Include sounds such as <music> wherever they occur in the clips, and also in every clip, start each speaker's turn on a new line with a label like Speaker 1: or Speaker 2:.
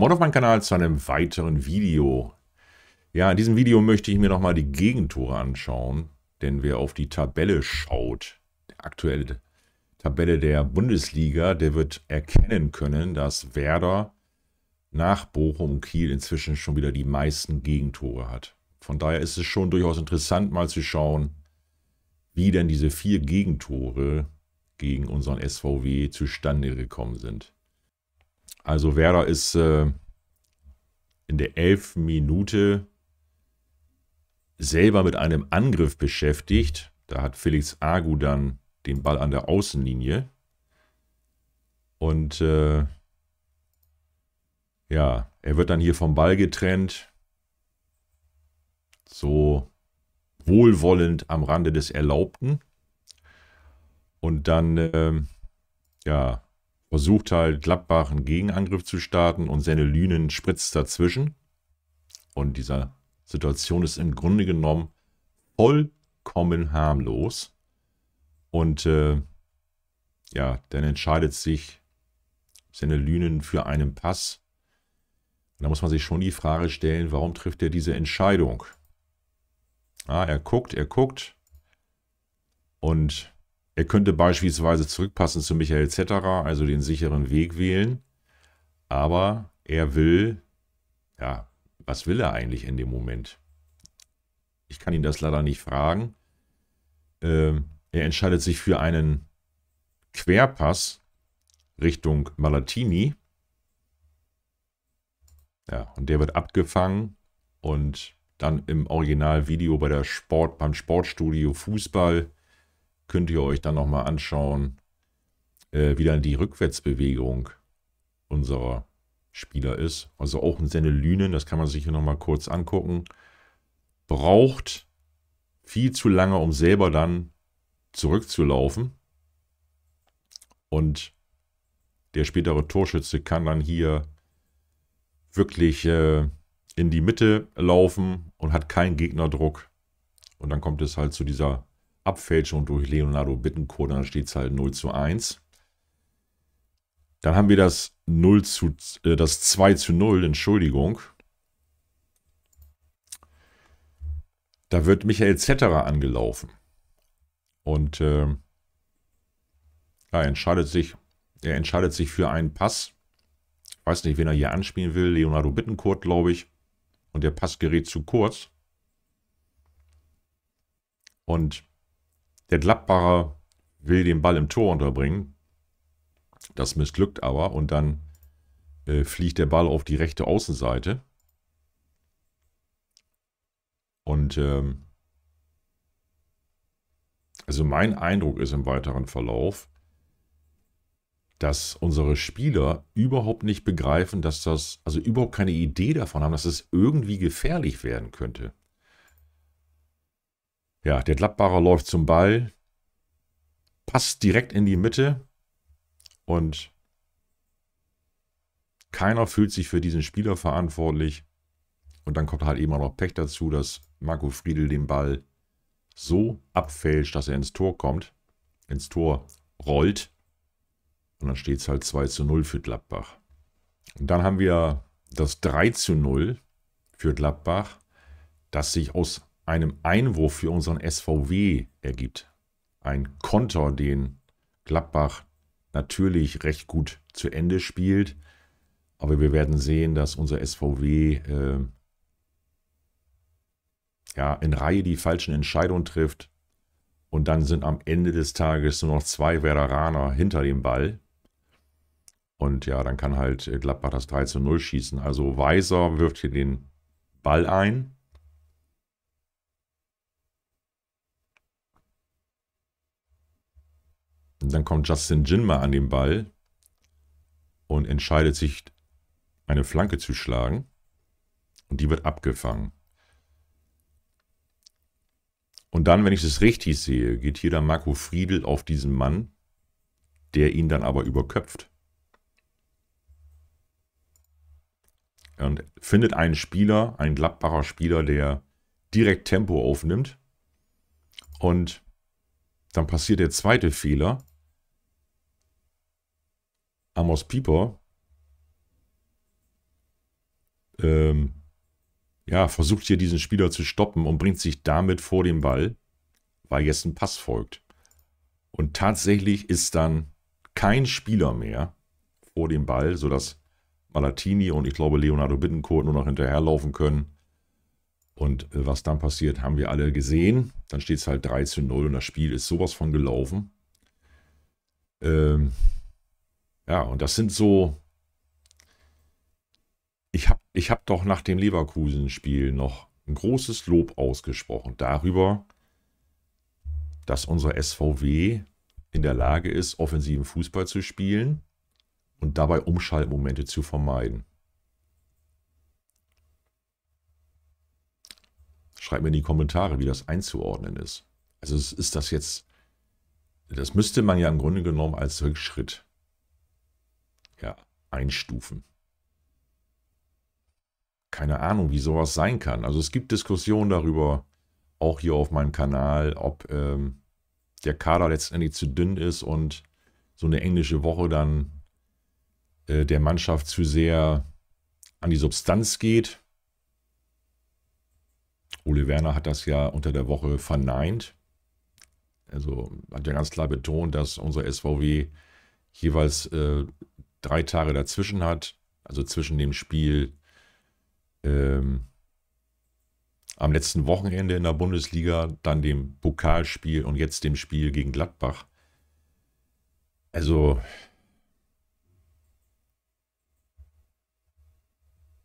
Speaker 1: Moin auf meinem Kanal zu einem weiteren Video. Ja, in diesem Video möchte ich mir nochmal die Gegentore anschauen, denn wer auf die Tabelle schaut, der aktuelle Tabelle der Bundesliga, der wird erkennen können, dass Werder nach Bochum und Kiel inzwischen schon wieder die meisten Gegentore hat. Von daher ist es schon durchaus interessant, mal zu schauen, wie denn diese vier Gegentore gegen unseren SVW zustande gekommen sind. Also Werder ist äh, in der elften Minute selber mit einem Angriff beschäftigt. Da hat Felix Agu dann den Ball an der Außenlinie. Und äh, ja, er wird dann hier vom Ball getrennt. So wohlwollend am Rande des Erlaubten. Und dann, äh, ja, versucht halt Gladbach einen Gegenangriff zu starten und seine Lünen spritzt dazwischen. Und dieser Situation ist im Grunde genommen vollkommen harmlos. Und äh, ja, dann entscheidet sich seine Lünen für einen Pass. Und da muss man sich schon die Frage stellen, warum trifft er diese Entscheidung? Ah, er guckt, er guckt. Und er könnte beispielsweise zurückpassen zu Michael Zetterer, also den sicheren Weg wählen. Aber er will, ja, was will er eigentlich in dem Moment? Ich kann ihn das leider nicht fragen. Ähm, er entscheidet sich für einen Querpass Richtung Malatini. Ja, und der wird abgefangen und dann im Originalvideo bei der Sport, beim Sportstudio Fußball könnt ihr euch dann nochmal anschauen, äh, wie dann die Rückwärtsbewegung unserer Spieler ist. Also auch ein Senne Lünen, das kann man sich hier nochmal kurz angucken. Braucht viel zu lange, um selber dann zurückzulaufen. Und der spätere Torschütze kann dann hier wirklich äh, in die Mitte laufen und hat keinen Gegnerdruck. Und dann kommt es halt zu dieser Abfälschung durch Leonardo Bittencourt, dann steht es halt 0 zu 1. Dann haben wir das 0 zu, äh, das 2 zu 0, Entschuldigung. Da wird Michael Zetterer angelaufen. Und äh, ja, entscheidet sich, er entscheidet sich für einen Pass. Ich weiß nicht, wen er hier anspielen will. Leonardo Bittencourt, glaube ich. Und der Pass gerät zu kurz. Und der Gladbacher will den Ball im Tor unterbringen. Das missglückt aber und dann äh, fliegt der Ball auf die rechte Außenseite. Und ähm, also mein Eindruck ist im weiteren Verlauf, dass unsere Spieler überhaupt nicht begreifen, dass das, also überhaupt keine Idee davon haben, dass es irgendwie gefährlich werden könnte. Ja, der Gladbacher läuft zum Ball, passt direkt in die Mitte und keiner fühlt sich für diesen Spieler verantwortlich. Und dann kommt halt eben auch noch Pech dazu, dass Marco Friedel den Ball so abfälscht, dass er ins Tor kommt, ins Tor rollt. Und dann steht es halt 2 zu 0 für Gladbach. Und dann haben wir das 3 zu 0 für Gladbach, das sich aus einem Einwurf für unseren SVW ergibt. Ein Konter, den Gladbach natürlich recht gut zu Ende spielt. Aber wir werden sehen, dass unser SVW äh, ja, in Reihe die falschen Entscheidungen trifft. Und dann sind am Ende des Tages nur noch zwei Veteraner hinter dem Ball. Und ja, dann kann halt Gladbach das 3 zu 0 schießen. Also Weiser wirft hier den Ball ein. Und dann kommt Justin Jinma an den Ball und entscheidet sich, eine Flanke zu schlagen. Und die wird abgefangen. Und dann, wenn ich es richtig sehe, geht hier dann Marco Friedel auf diesen Mann, der ihn dann aber überköpft. Und findet einen Spieler, einen Gladbacher Spieler, der direkt Tempo aufnimmt. Und dann passiert der zweite Fehler. Amos Pieper ähm, ja, versucht hier diesen Spieler zu stoppen und bringt sich damit vor dem Ball, weil jetzt ein Pass folgt. Und tatsächlich ist dann kein Spieler mehr vor dem Ball, sodass Malatini und ich glaube Leonardo Bittencourt nur noch hinterherlaufen können. Und äh, was dann passiert, haben wir alle gesehen. Dann steht es halt 3 zu 0 und das Spiel ist sowas von gelaufen. Ähm, ja, und das sind so. Ich habe ich hab doch nach dem Leverkusen-Spiel noch ein großes Lob ausgesprochen darüber, dass unser SVW in der Lage ist, offensiven Fußball zu spielen und dabei Umschaltmomente zu vermeiden. Schreibt mir in die Kommentare, wie das einzuordnen ist. Also ist das jetzt, das müsste man ja im Grunde genommen als Rückschritt ja, einstufen. Keine Ahnung, wie sowas sein kann. Also es gibt Diskussionen darüber, auch hier auf meinem Kanal, ob ähm, der Kader letztendlich zu dünn ist und so eine englische Woche dann äh, der Mannschaft zu sehr an die Substanz geht. Ole Werner hat das ja unter der Woche verneint. Also hat ja ganz klar betont, dass unser SVW jeweils äh, drei Tage dazwischen hat, also zwischen dem Spiel ähm, am letzten Wochenende in der Bundesliga, dann dem Pokalspiel und jetzt dem Spiel gegen Gladbach. Also,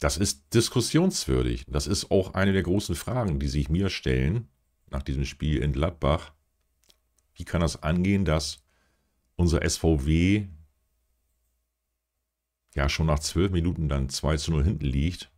Speaker 1: das ist diskussionswürdig. Das ist auch eine der großen Fragen, die sich mir stellen nach diesem Spiel in Gladbach. Wie kann das angehen, dass unser SVW ja schon nach zwölf Minuten dann 2 zu 0 hinten liegt.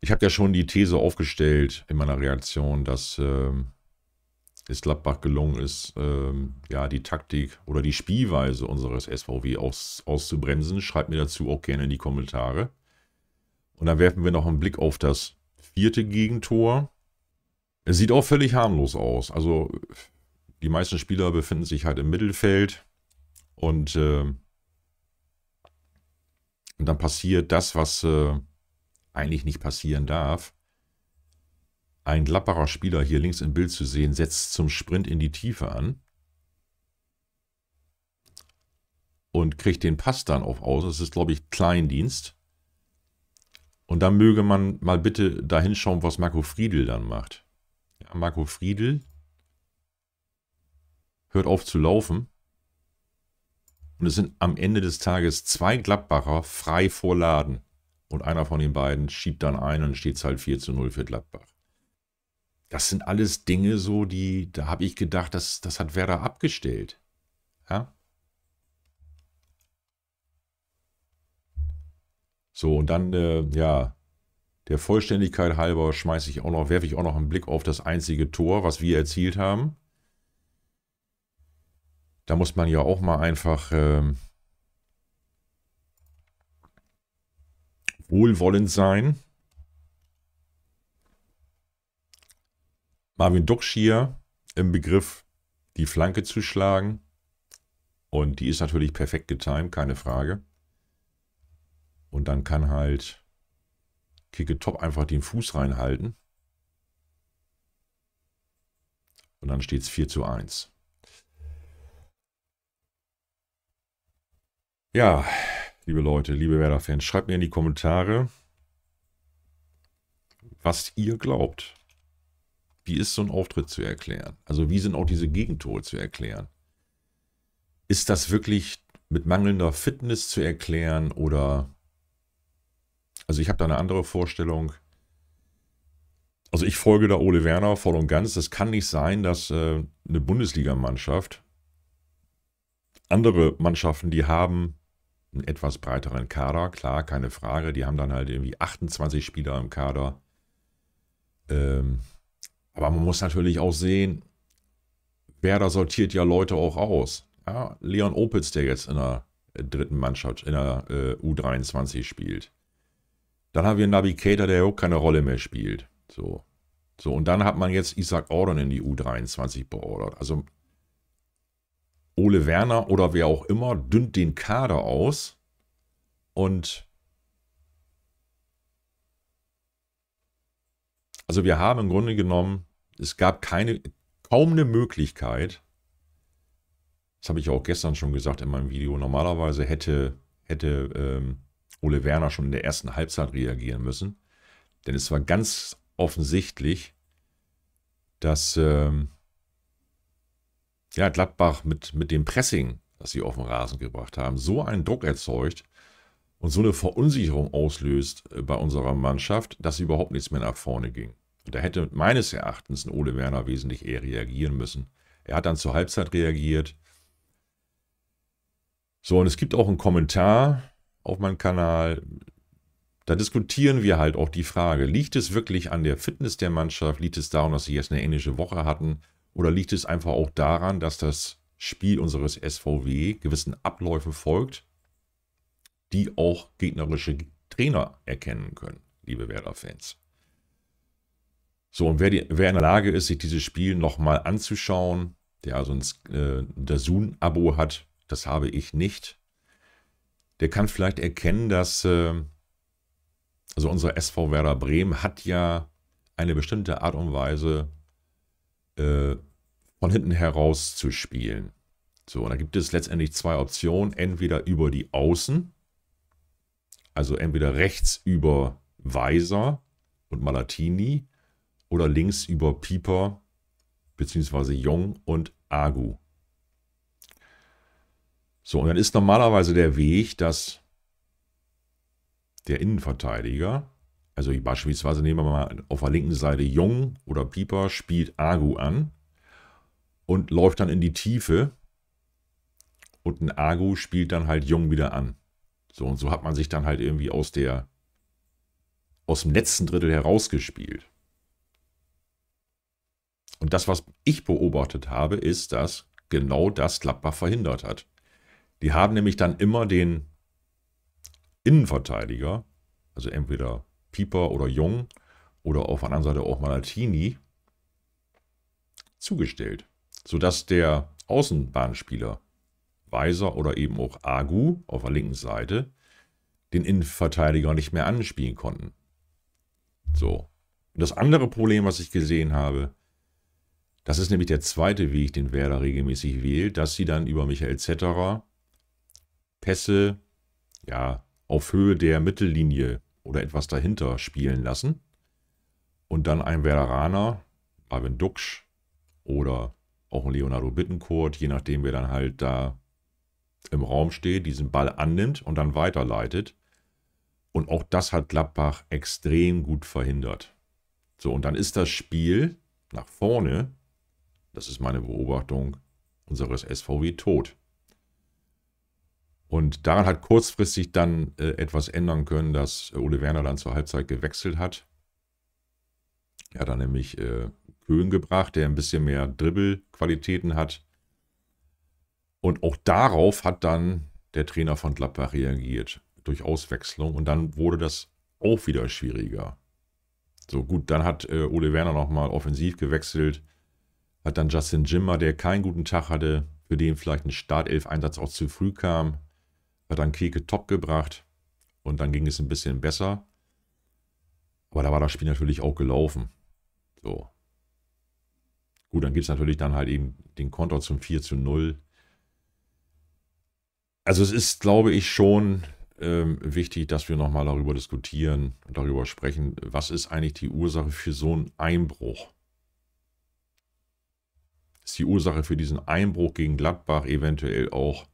Speaker 1: Ich habe ja schon die These aufgestellt in meiner Reaktion, dass ähm, es Gladbach gelungen ist, ähm, ja, die Taktik oder die Spielweise unseres SVW aus, auszubremsen. Schreibt mir dazu auch gerne in die Kommentare. Und dann werfen wir noch einen Blick auf das vierte Gegentor. Es sieht auch völlig harmlos aus. Also die meisten Spieler befinden sich halt im Mittelfeld und äh, und dann passiert das, was äh, eigentlich nicht passieren darf. Ein lapperer Spieler hier links im Bild zu sehen, setzt zum Sprint in die Tiefe an und kriegt den Pass dann auf aus. Das ist, glaube ich, Kleindienst. Und dann möge man mal bitte da hinschauen, was Marco Friedel dann macht. Ja, Marco Friedel hört auf zu laufen und es sind am Ende des Tages zwei Gladbacher frei vor Laden. Und einer von den beiden schiebt dann ein und steht es halt 4 zu 0 für Gladbach. Das sind alles Dinge so, die, da habe ich gedacht, das, das hat Werder abgestellt. Ja? So, und dann, äh, ja, der Vollständigkeit halber schmeiße ich auch noch, werfe ich auch noch einen Blick auf das einzige Tor, was wir erzielt haben. Da muss man ja auch mal einfach ähm, wohlwollend sein. Marvin Duckschier im Begriff, die Flanke zu schlagen. Und die ist natürlich perfekt getimt, keine Frage. Und dann kann halt Kicke Top einfach den Fuß reinhalten. Und dann steht es 4 zu 1. Ja, liebe Leute, liebe Werder-Fans, schreibt mir in die Kommentare, was ihr glaubt. Wie ist so ein Auftritt zu erklären? Also wie sind auch diese Gegentore zu erklären? Ist das wirklich mit mangelnder Fitness zu erklären oder... Also ich habe da eine andere Vorstellung. Also ich folge da Ole Werner voll und ganz. Es kann nicht sein, dass äh, eine Bundesligamannschaft andere Mannschaften, die haben einen etwas breiteren Kader, klar, keine Frage. Die haben dann halt irgendwie 28 Spieler im Kader. Ähm, aber man muss natürlich auch sehen, wer da sortiert ja Leute auch aus. Ja, Leon Opitz, der jetzt in der äh, dritten Mannschaft, in der äh, U23 spielt. Dann haben wir Navigator, der auch keine Rolle mehr spielt. So. So, und dann hat man jetzt Isaac Ordon in die U23 beordert. Also Ole Werner oder wer auch immer dünnt den Kader aus und also wir haben im Grunde genommen, es gab keine, kaum eine Möglichkeit, das habe ich auch gestern schon gesagt in meinem Video, normalerweise hätte, hätte ähm, Ole Werner schon in der ersten Halbzeit reagieren müssen, denn es war ganz offensichtlich, dass... Ähm, ja, Gladbach mit, mit dem Pressing, das sie auf den Rasen gebracht haben, so einen Druck erzeugt und so eine Verunsicherung auslöst äh, bei unserer Mannschaft, dass sie überhaupt nichts mehr nach vorne ging. Und da hätte meines Erachtens ein Ole Werner wesentlich eher reagieren müssen. Er hat dann zur Halbzeit reagiert. So, und es gibt auch einen Kommentar auf meinem Kanal. Da diskutieren wir halt auch die Frage, liegt es wirklich an der Fitness der Mannschaft? Liegt es daran, dass sie jetzt eine englische Woche hatten? Oder liegt es einfach auch daran, dass das Spiel unseres SVW gewissen Abläufen folgt, die auch gegnerische Trainer erkennen können, liebe Werder-Fans? So, und wer, die, wer, in der Lage ist, sich dieses Spiel nochmal anzuschauen, der also ein äh, Dazun-Abo hat, das habe ich nicht, der kann vielleicht erkennen, dass äh, also unser SV Werder Bremen hat ja eine bestimmte Art und Weise äh, von hinten heraus zu spielen. So, und da gibt es letztendlich zwei Optionen. Entweder über die Außen, also entweder rechts über Weiser und Malatini oder links über Pieper bzw. Jong und Agu. So, und dann ist normalerweise der Weg, dass der Innenverteidiger also beispielsweise nehmen wir mal auf der linken Seite Jung oder Pieper spielt Agu an und läuft dann in die Tiefe und ein Agu spielt dann halt Jung wieder an. So und so hat man sich dann halt irgendwie aus der aus dem letzten Drittel herausgespielt. Und das, was ich beobachtet habe, ist, dass genau das Gladbach verhindert hat. Die haben nämlich dann immer den Innenverteidiger, also entweder Pieper oder Jung oder auf der anderen Seite auch Malatini zugestellt, sodass der Außenbahnspieler Weiser oder eben auch Agu auf der linken Seite den Innenverteidiger nicht mehr anspielen konnten. So. Und das andere Problem, was ich gesehen habe, das ist nämlich der zweite Weg, den Werder regelmäßig wählt, dass sie dann über Michael Zetterer Pässe ja, auf Höhe der Mittellinie oder etwas dahinter spielen lassen und dann ein Veteraner, Marvin Duksch oder auch ein Leonardo Bittencourt, je nachdem wer dann halt da im Raum steht, diesen Ball annimmt und dann weiterleitet. Und auch das hat Gladbach extrem gut verhindert. So, und dann ist das Spiel nach vorne, das ist meine Beobachtung unseres SVW tot. Und daran hat kurzfristig dann äh, etwas ändern können, dass äh, Ole Werner dann zur Halbzeit gewechselt hat. Er hat dann nämlich äh, Köhn gebracht, der ein bisschen mehr Dribbelqualitäten hat. Und auch darauf hat dann der Trainer von Gladbach reagiert, durch Auswechslung. Und dann wurde das auch wieder schwieriger. So gut, dann hat äh, Ole Werner nochmal offensiv gewechselt, hat dann Justin Jimmer, der keinen guten Tag hatte, für den vielleicht ein Startelf-Einsatz auch zu früh kam, hat dann Keke top gebracht und dann ging es ein bisschen besser. Aber da war das Spiel natürlich auch gelaufen. So. Gut, dann gibt es natürlich dann halt eben den Konter zum 4 zu 0. Also es ist, glaube ich, schon ähm, wichtig, dass wir nochmal darüber diskutieren und darüber sprechen, was ist eigentlich die Ursache für so einen Einbruch? Ist die Ursache für diesen Einbruch gegen Gladbach eventuell auch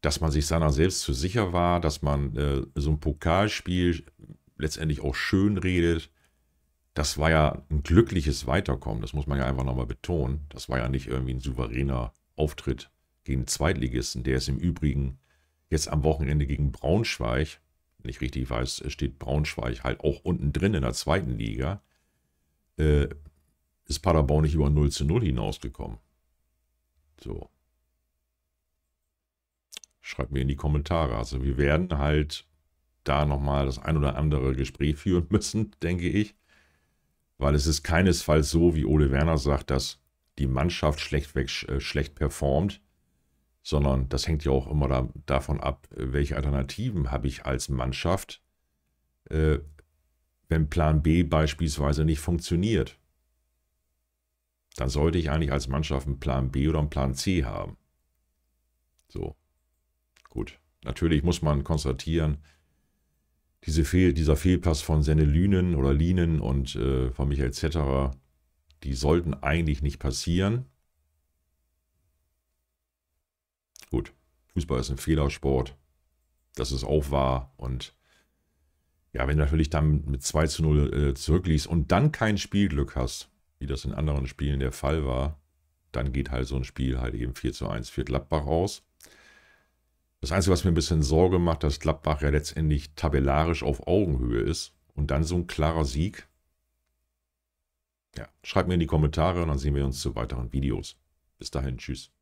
Speaker 1: dass man sich seiner selbst zu sicher war, dass man äh, so ein Pokalspiel letztendlich auch schön redet. Das war ja ein glückliches Weiterkommen, das muss man ja einfach nochmal betonen. Das war ja nicht irgendwie ein souveräner Auftritt gegen den Zweitligisten. Der ist im Übrigen jetzt am Wochenende gegen Braunschweig, wenn ich richtig weiß, steht Braunschweig halt auch unten drin in der zweiten Liga. Äh, ist Paderborn nicht über 0 zu 0 hinausgekommen. So, Schreibt mir in die Kommentare. Also wir werden halt da nochmal das ein oder andere Gespräch führen <laughs> müssen, denke ich. Weil es ist keinesfalls so, wie Ole Werner sagt, dass die Mannschaft schlecht, weg, äh, schlecht performt, sondern das hängt ja auch immer da, davon ab, welche Alternativen habe ich als Mannschaft, äh, wenn Plan B beispielsweise nicht funktioniert. Dann sollte ich eigentlich als Mannschaft einen Plan B oder einen Plan C haben. So, Gut, natürlich muss man konstatieren, diese Fehl, dieser Fehlpass von Senne Lünen oder Linen und äh, von Michael Zetterer, die sollten eigentlich nicht passieren. Gut, Fußball ist ein Fehlersport. Das ist auch wahr. Und ja, wenn du natürlich dann mit 2 zu 0 äh, zurückliegst und dann kein Spielglück hast, wie das in anderen Spielen der Fall war, dann geht halt so ein Spiel halt eben 4 zu 1 für Gladbach aus. Das Einzige, was mir ein bisschen Sorge macht, dass Gladbach ja letztendlich tabellarisch auf Augenhöhe ist und dann so ein klarer Sieg. Ja, schreibt mir in die Kommentare und dann sehen wir uns zu weiteren Videos. Bis dahin, tschüss.